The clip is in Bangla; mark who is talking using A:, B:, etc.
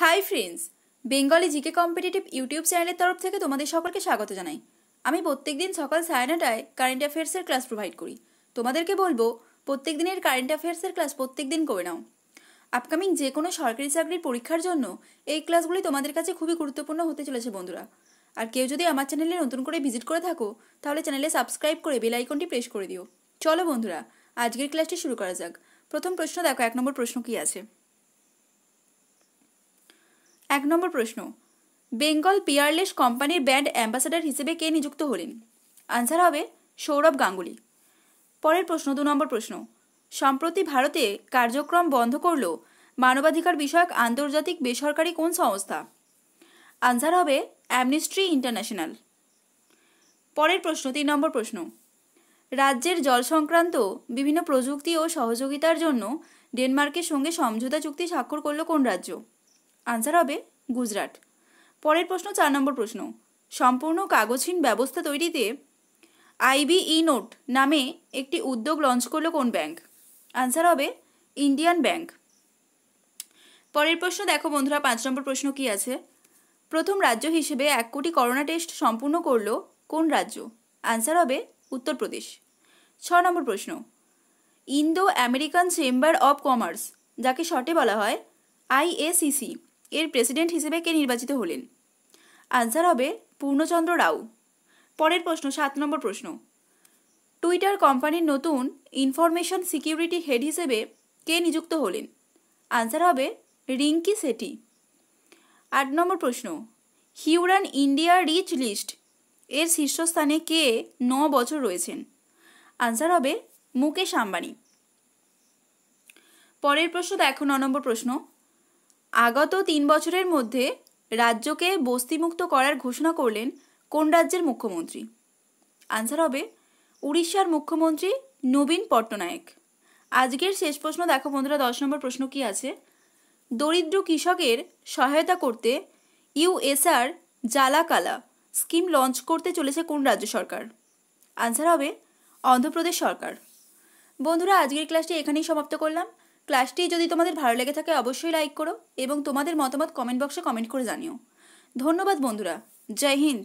A: high friends Bengali GK competitive YouTube চ্যানেলের তরফ থেকে তোমাদের সকলকে স্বাগত জানাই আমি প্রত্যেক দিন সকাল সাড়ে নটায় কারেন্ট অ্যাফেয়ার্সের ক্লাস প্রোভাইড করি তোমাদেরকে বলবো প্রত্যেক দিনের কারেন্ট অ্যাফেয়ার্সের ক্লাস প্রত্যেক দিন করে নাও আপকামিং যে কোনো সরকারি চাকরির পরীক্ষার জন্য এই ক্লাসগুলি তোমাদের কাছে খুবই গুরুত্বপূর্ণ হতে চলেছে বন্ধুরা আর কেউ যদি আমার চ্যানেলে নতুন করে ভিজিট করে থাকো তাহলে চ্যানেলে সাবস্ক্রাইব করে বেল আইকনটি প্রেস করে দিও চলো বন্ধুরা আজকের ক্লাসটি শুরু করা যাক প্রথম প্রশ্ন দেখো এক নম্বর প্রশ্ন কি আছে এক নম্বর প্রশ্ন বেঙ্গল পিয়ারলেস কোম্পানির ব্র্যান্ড অ্যাম্বাসাডার হিসেবে কে নিযুক্ত হলেন আনসার হবে সৌরভ গাঙ্গুলি পরের প্রশ্ন দু নম্বর প্রশ্ন সম্প্রতি ভারতে কার্যক্রম বন্ধ করল মানবাধিকার বিষয়ক আন্তর্জাতিক বেসরকারি কোন সংস্থা আনসার হবে অ্যামনিস্ট্রি ইন্টারন্যাশনাল পরের প্রশ্ন তিন নম্বর প্রশ্ন রাজ্যের জল সংক্রান্ত বিভিন্ন প্রযুক্তি ও সহযোগিতার জন্য ডেনমার্কের সঙ্গে সমঝোতা চুক্তি স্বাক্ষর করল কোন রাজ্য আনসার হবে গুজরাট পরের প্রশ্ন চার নম্বর প্রশ্ন সম্পূর্ণ কাগজহীন ব্যবস্থা তৈরিতে আইবিই নোট নামে একটি উদ্যোগ লঞ্চ করলো কোন ব্যাংক আনসার হবে ইন্ডিয়ান ব্যাংক পরের প্রশ্ন দেখো বন্ধুরা পাঁচ নম্বর প্রশ্ন কি আছে প্রথম রাজ্য হিসেবে এক কোটি করোনা টেস্ট সম্পূর্ণ করলো কোন রাজ্য আনসার হবে উত্তরপ্রদেশ ছ নম্বর প্রশ্ন Indo American chamber of commerce যাকে শর্টে বলা হয় আইএসিসি এর প্রেসিডেন্ট হিসেবে কে নির্বাচিত হলেন আনসার হবে পূর্ণচন্দ্র রাও পরের প্রশ্ন সাত নম্বর প্রশ্ন টুইটার কোম্পানির নতুন ইনফরমেশন সিকিউরিটি হেড হিসেবে কে নিযুক্ত হলেন আনসার হবে রিঙ্কি সেটি আট নম্বর প্রশ্ন হিউরান ইন্ডিয়া রিচ লিস্ট এর শীর্ষস্থানে কে ন বছর রয়েছেন আনসার হবে মুকেশ আম্বানি পরের প্রশ্ন দেখো ন নম্বর প্রশ্ন আগত তিন বছরের মধ্যে রাজ্যকে বস্তিমুক্ত করার ঘোষণা করলেন কোন রাজ্যের মুখ্যমন্ত্রী আনসার হবে উড়িষ্যার মুখ্যমন্ত্রী নবীন পট্টনায়ক আজকের শেষ প্রশ্ন দেখো বন্ধুরা দশ নম্বর প্রশ্ন কি আছে দরিদ্র কৃষকের সহায়তা করতে ইউএসআর জালাকালা স্কিম লঞ্চ করতে চলেছে কোন রাজ্য সরকার আনসার হবে অন্ধ্রপ্রদেশ সরকার বন্ধুরা আজকের ক্লাসটি এখানেই সমাপ্ত করলাম ক্লাসটি যদি তোমাদের ভালো লেগে থাকে অবশ্যই লাইক করো এবং তোমাদের মতামত কমেন্ট বক্সে কমেন্ট করে জানিও ধন্যবাদ বন্ধুরা জয় হিন্দ